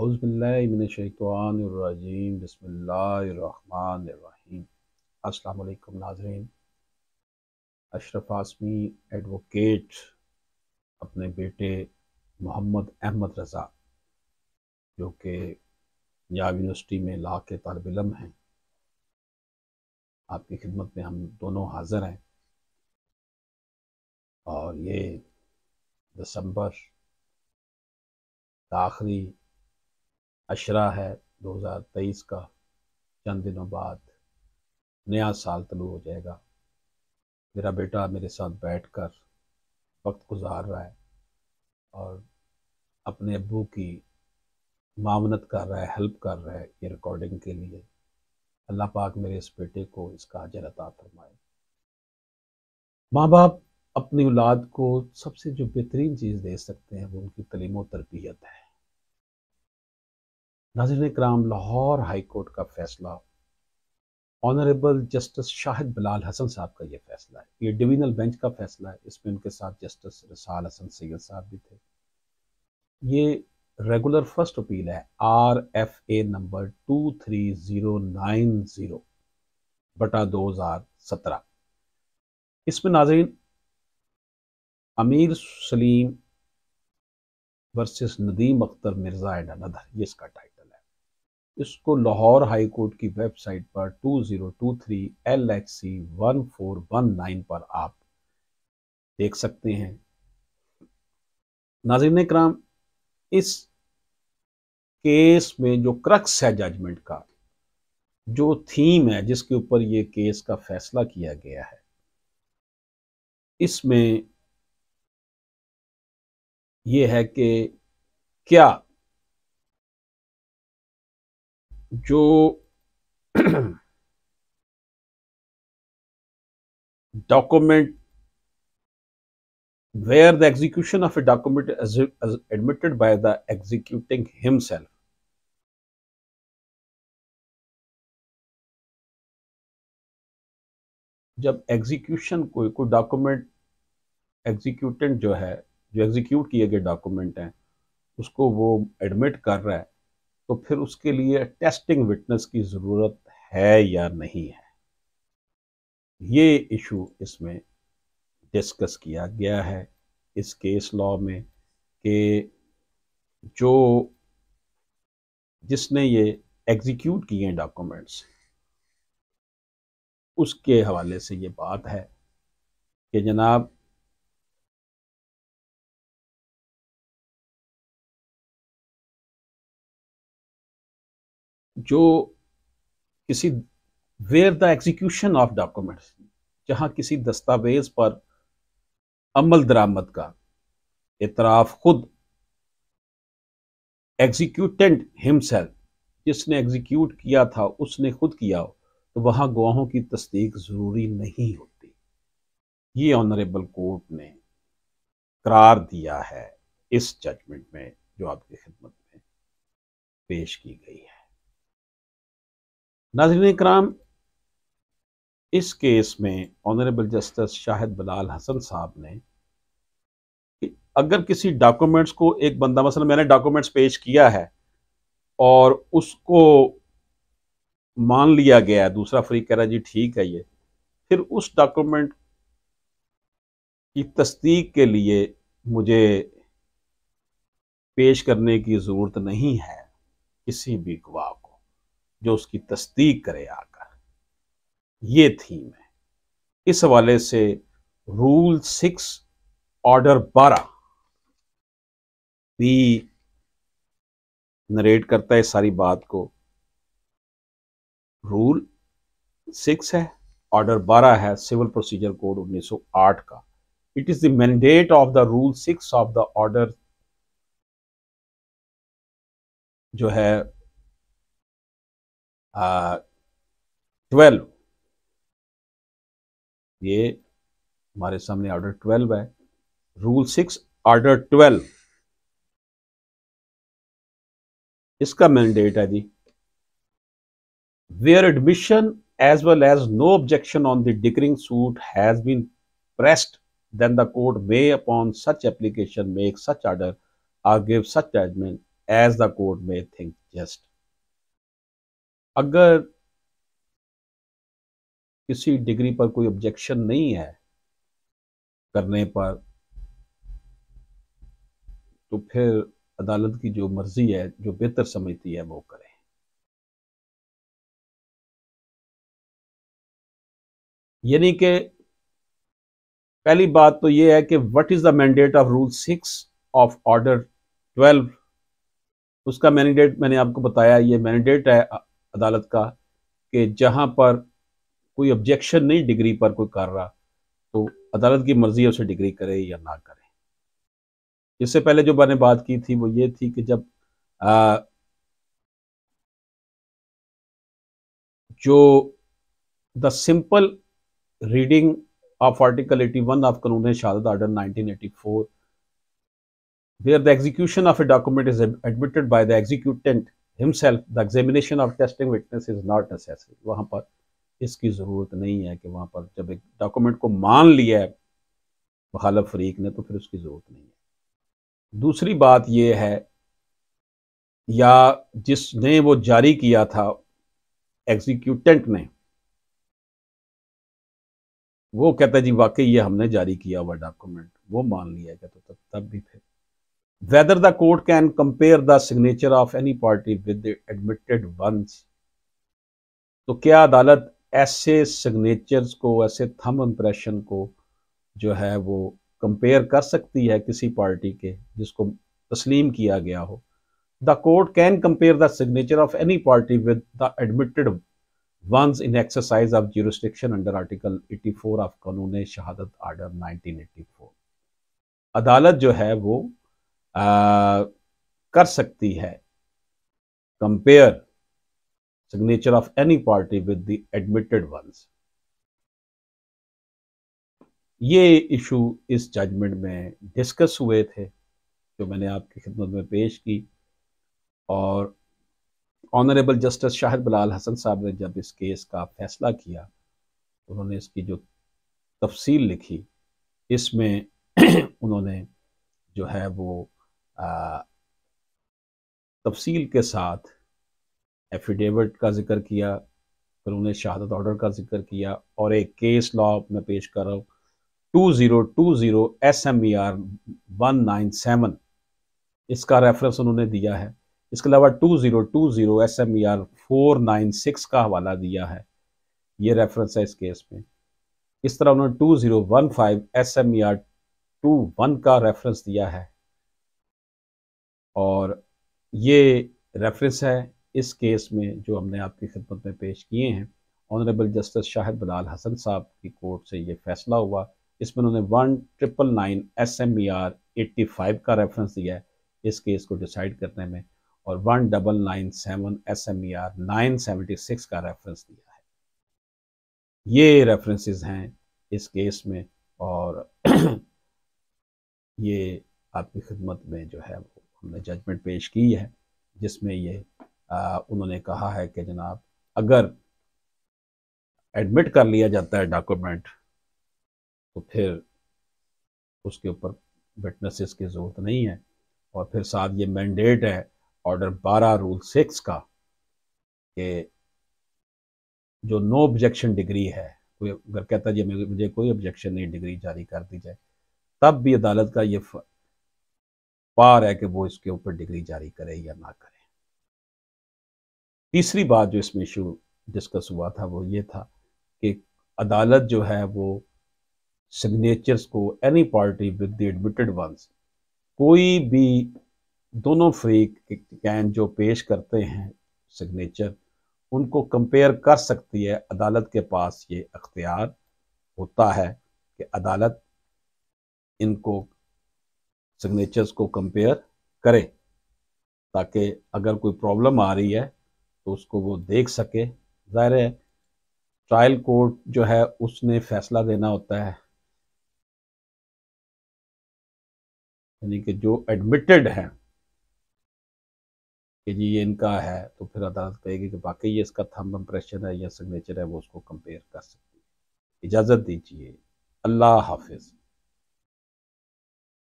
हौज़बिल्लाशतवानरजीम बसमीम अल्लाम नाजरीन अशरफ आसमी एडवोकेट अपने बेटे मोहम्मद अहमद रज़ा जो कि पंजाब यूनिवर्सिटी में ला के तलब इलम हैं आपकी खिदमत में हम दोनों हाज़र हैं और ये दिसंबर आखिरी अशरा है 2023 का चंद दिनों बाद नया साल तलु हो जाएगा मेरा बेटा मेरे साथ बैठकर वक्त गुजार रहा है और अपने अबू की मामनत कर रहा है हेल्प कर रहा है ये रिकॉर्डिंग के लिए अल्लाह पाक मेरे इस बेटे को इसका अजर अता फरमाए माँ बाप अपनी औलाद को सबसे जो बेहतरीन चीज़ दे सकते हैं वो उनकी तलीम व तरबियत है नाजरन कराम लाहौर हाई कोर्ट का फैसला ऑनरेबल जस्टिस शाहिद बिलाल हसन साहब का ये फैसला है ये डिवीजनल बेंच का फैसला है इसमें उनके साथ जस्टिस रसाल हसन सैद साहब भी थे ये रेगुलर फर्स्ट अपील है R F A number two three zero nine zero बटा दो हज़ार सत्रह इसमें नाजरीन Amir Saleem versus Nadeem Akhtar Mirza and another ये इसका टाइप इसको लाहौर हाई कोर्ट की वेबसाइट पर 2023 वन नाइन पर आप देख सकते हैं नाजिन कराम इस केस में जो क्रक्स है जजमेंट का जो थीम है जिसके ऊपर ये केस का फैसला किया गया है इसमें यह है कि क्या जो document where the execution of a document is admitted by the executing himself जब एग्जीक्यूशन कोई कोई डॉक्यूमेंट एग्जीक्यूटेंट जो है जो एग्जीक्यूट किए गए डॉक्यूमेंट हैं उसको वो एडमिट कर रहा है तो फिर उसके लिए टेस्टिंग विटनेस की ज़रूरत है या नहीं है ये इशू इसमें डिस्कस किया गया है इस केस लॉ में कि जो जिसने ये एग्जीक्यूट किए हैं डॉक्यूमेंट्स उसके हवाले से ये बात है कि जनाब जो किसी where the execution of documents जहां किसी दस्तावेज पर अमल दरामद का इतराफ़ खुद एग्जीक्यूटेंट हिमसेल्फ जिसने एग्जीक्यूट किया था उसने खुद किया हो तो वहां गवाहों की तस्दीक ज़रूरी नहीं होती ये ऑनरेबल कोर्ट ने करार दिया है इस जजमेंट में जो आपकी खिदमत में पेश की गई है नाजरीन कराम इस केस में ऑनरेबल जस्टिस शाहिद बलाल हसन साहब ने अगर किसी डॉक्यूमेंट्स को एक बंदा मसलन मैंने डॉक्यूमेंट्स पेश किया है और उसको मान लिया गया है दूसरा फ्री कह रहा जी ठीक है ये फिर उस डॉक्यूमेंट की तस्दीक के लिए मुझे पेश करने की ज़रूरत नहीं है किसी भी गवाह जो उसकी तस्दीक करे आकर ये थीम है इस हवाले से रूल सिक्स ऑर्डर बारह भी नरेट करता है सारी बात को रूल सिक्स है ऑर्डर बारह है सिविल प्रोसीजर कोड 1908 का it is the mandate of the rule six of the order जो है ट्वेल्व ये हमारे सामने ऑर्डर ट्वेल्व है रूल सिक्स ऑर्डर ट्वेल्व इसका मैंडेट है जी where admission as well as no objection on the decreeing suit has been pressed then the court may upon such application make such order or give such judgment as the court may think just अगर किसी degree पर कोई objection नहीं है करने पर तो फिर अदालत की जो मर्जी है जो बेहतर समझती है वो करें यानी कि पहली बात तो ये है कि what is the mandate of rule six of order twelve उसका मैंडेट मैंने आपको बताया ये मैंडेट है अदालत का कि जहां पर कोई ऑब्जेक्शन नहीं डिग्री पर कोई कर रहा तो अदालत की मर्जी है उसे डिग्री करे या ना करे इससे पहले जो मैंने बात की थी वो ये थी कि जब आ, जो the simple reading of article 81 of कानून शहादत order 1984 where the execution of a document is admitted by the executant himself the examination और testing witness is not necessary वहाँ पर इसकी ज़रूरत नहीं है कि वहाँ पर जब एक डॉक्यूमेंट को मान लिया है मुखालफ फरीक ने तो फिर उसकी ज़रूरत नहीं है दूसरी बात यह है या जिसने वो जारी किया था एग्जीक्यूटेंट ने वो कहता है जी वाकई ये हमने जारी किया हुआ डॉक्यूमेंट वो मान लिया गया तो तब तब भी फिर whether the court can compare the signature of any party with the admitted ones तो क्या अदालत ऐसे सिग्नेचर्स को ऐसे थम इम्प्रेशन को जो है वो कंपेयर कर सकती है किसी पार्टी के जिसको तस्लीम किया गया हो the court can compare the signature of any party with the admitted ones in exercise of jurisdiction under article 84 of कानून शहादत आर्डर 1984 अदालत जो है वो आ, कर सकती है compare signature of any party with the admitted ones ये इशू इस जजमेंट में डिस्कस हुए थे जो मैंने आपकी खिदमत में पेश की और ऑनरेबल जस्टिस शाहिद बलाल हसन साहब ने जब इस केस का फैसला किया उन्होंने इसकी जो तफसील लिखी इसमें उन्होंने जो है वो तफसील के साथ एफिडेविट का जिक्र किया फिर उन्हें शहादत ऑर्डर का जिक्र किया और एक केस लॉ मैं पेश कर रहा हूँ two zero two zero S M E R one nine seven इसका रेफरेंस उन्होंने दिया है इसके अलावा two zero two zero S M E R four nine six का हवाला दिया है ये रेफरेंस है इस केस में इस तरह उन्होंने two zero one five S M E R two one का रेफरेंस दिया है और ये रेफरेंस है इस केस में जो हमने आपकी खिदमत में पेश किए हैं ऑनरेबल जस्टिस शाहिद बलाल हसन साहब की कोर्ट से ये फैसला हुआ इसमें उन्होंने one triple nine S M E R eighty five का रेफरेंस दिया है इस केस को डिसाइड करने में और one double nine seven S M E R nine seventy six का रेफरेंस दिया है ये रेफरेंसेस हैं इस केस में और ये आपकी खिदमत में जो है वो हमने जजमेंट पेश की है जिसमें ये आ, उन्होंने कहा है कि जनाब अगर एडमिट कर लिया जाता है डॉक्यूमेंट तो फिर उसके ऊपर विटनेसेस की ज़रूरत नहीं है और फिर साथ ये मैंडेट है ऑर्डर बारह रूल सिक्स का कि जो नो ऑब्जेक्शन डिग्री है कोई अगर कहता जी मुझे कोई ऑब्जेक्शन नहीं डिग्री जारी कर दी जाए तब भी अदालत का ये पार है कि वो इसके ऊपर डिग्री जारी करे या ना करे तीसरी बात जो इसमें इशू डिस्कस हुआ था वो ये था कि अदालत जो है वो सिग्नेचर्स को any party with the admitted ones कोई भी दोनों फ्रीक कैन जो पेश करते हैं सिग्नेचर उनको कंपेयर कर सकती है अदालत के पास ये अख्तियार होता है कि अदालत इनको सिग्नेचर्स को कंपेयर करें ताकि अगर कोई प्रॉब्लम आ रही है तो उसको वो देख सके ज़ाहिर है ट्रायल कोर्ट जो है उसने फैसला देना होता है यानी कि जो एडमिटेड हैं कि जी ये इनका है तो फिर अदालत कहेगी कि बाकी ये इसका थम इम्प्रेशन है या सिग्नेचर है वो उसको कंपेयर कर सकती है इजाज़त दीजिए अल्लाह हाफिज़